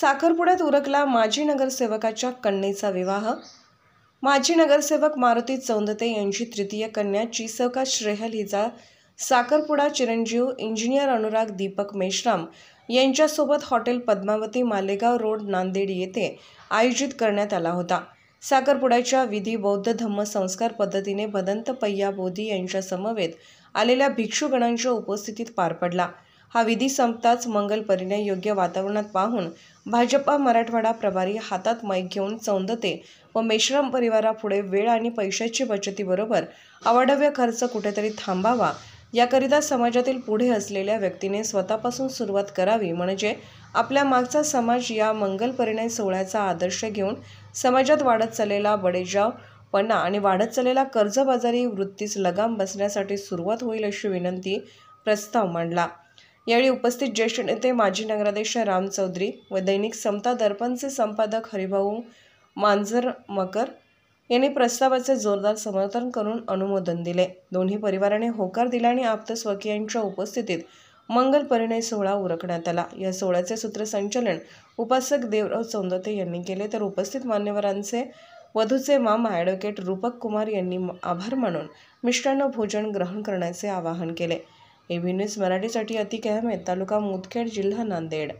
साखरपुड्यात उरकला माजी नगरसेवकाच्या कन्येचा विवाह माजी नगरसेवक मारुती चौंदते यांची तृतीय कन्या चिसवका श्रेहल हिचा साखरपुडा चिरंजीव इंजिनियर अनुराग दीपक मेश्राम यांच्यासोबत हॉटेल पद्मावती मालेगाव रोड नांदेड येथे आयोजित करण्यात आला होता साखरपुड्याच्या विधी बौद्ध धम्म संस्कार पद्धतीने भदंत पय्या बोधी यांच्यासमवेत आलेल्या भिक्षुगणांच्या उपस्थितीत पार पडला हा विधी संपताच मंगल परिणय योग्य वातावरणात पाहून भाजपा मराठवाडा प्रभारी हातात मैक घेऊन चौंदते व मेश्राम परिवारापुढे वेळ आणि पैशाची बचतीबरोबर अवाढव्य खर्च कुठेतरी थांबावा याकरिता समाजातील पुढे असलेल्या व्यक्तीने स्वतःपासून सुरुवात करावी म्हणजे आपल्या मागचा समाज या मंगल परिणय सोहळ्याचा आदर्श घेऊन समाजात वाढत चाललेला बडेजावपणा आणि वाढत चाललेला कर्जबाजारी वृत्तीस लगाम बसण्यासाठी सुरुवात होईल अशी विनंती प्रस्ताव मांडला यावेळी उपस्थित ज्येष्ठ नेते माजी नगराध्यक्ष राम चौधरी व दैनिक समता दर्पणचे संपादक हरिभाऊ मांजर मकर यांनी प्रस्तावाचे जोरदार समर्थन करून अनुमोदन दिले दोन्ही परिवाराने होकार दिला आणि आप्त स्वकीयांच्या उपस्थितीत मंगल परिणय सोहळा उरकण्यात आला या सोहळ्याचे सूत्रसंचलन उपासक देवराव चौंदते यांनी केले तर उपस्थित मान्यवरांचे वधूचे मामा ॲडव्होकेट रूपक कुमार यांनी आभार मानून मिष्टान्न भोजन ग्रहण करण्याचे आवाहन केले एव्ही मराठीसाठी अतिक अहमेद तालुका मुदखेड जिल्हा नांदेड